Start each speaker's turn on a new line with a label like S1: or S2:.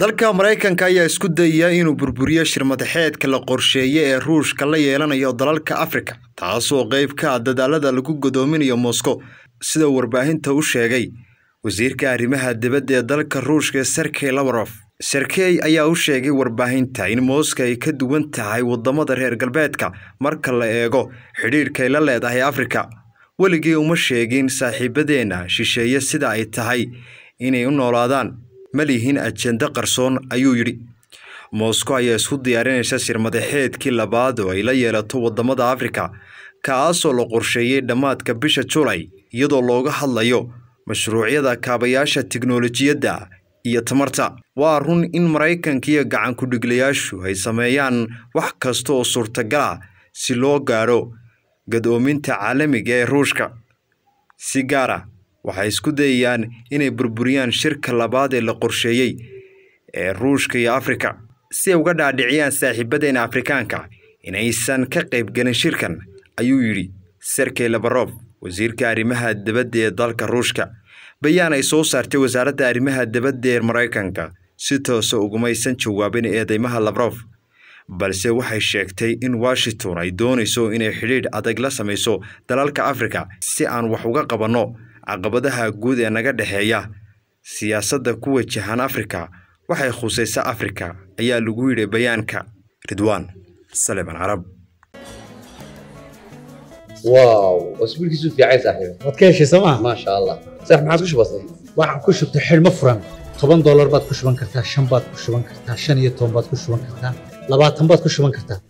S1: dalka maraykanka ayaa isku dayaya inuu burburiyo shirmadaxeedka la qorsheeye ee ruushka la yeelanayo dalalka afrika taasoo qayb ka ah dadaalada lagu godoominayo moscow sida warbaahinta u sheegay wasiirka arrimaha dibadda ee dalka ruushka serkey labarof serkey ayaa u sheegay warbaahinta in moscow ay ka duwan tahay waddamada reer galbeedka marka la eego xidhiirkay la leedahay afrika weligii uma sheegin saaxiibadeenna shisheeye sida ay tahay inay u noolaadaan ma lihiin ajende qarsoon ayuu yidhi moskow ayaa isku diyaarinaysa madaxeedkii labaad oo ay la yeelato waddamada afrika kaasoo la qorsheeyey dhammaadka bisha julay iyadoo looga hadlayo mashruucyada kaabayaasha tiknolojiyadda iyo tamarta waa run in maraykankiiyo dhiglayaashu ay sameeyaan wax kasta oo suurtagala ah si loo gaadho gadoominta caalamiga ee ruushka si gaara waxay isku dayayaan inay burburiyaan shirka labaad ee la qorsheeyey ee ruushka iyo afrika si ay uga dhaadhiciyaan saaxiibadeena afrikaanka inaysan ka qaybgelin shirkan ayuu yidhi serkey labarof wasiirka arrimaha dabadda ee dalka ruushka bayaan ay soo saartay wasaaradda arrimaha dabadda ee maraykanka si toose ah ugumaysan jawaabin eedeymaha labrof balse waxay sheegtay in washington ay doonayso inay xidhiidh adag la samayso dalalka afrika si aan wax uga qabanno caqabadaha guud ee naga dhexeeya siyaasadda ku wajahan Afrika waxay khusaysaa Afrika ayaa lagu yidhi bayaanka Ridwan Salman carab
S2: واو اسبوعك يسوف يا عيسى صاحبي ما تكيش سما ما شاء الله
S3: waxaan ku shubtay xilmo furan toban doolar baad ku shuban kartaa shan baad ku shuban kartaa shan iyo toban baad ku shuban kartaa labaatan baad ku shuban kartaa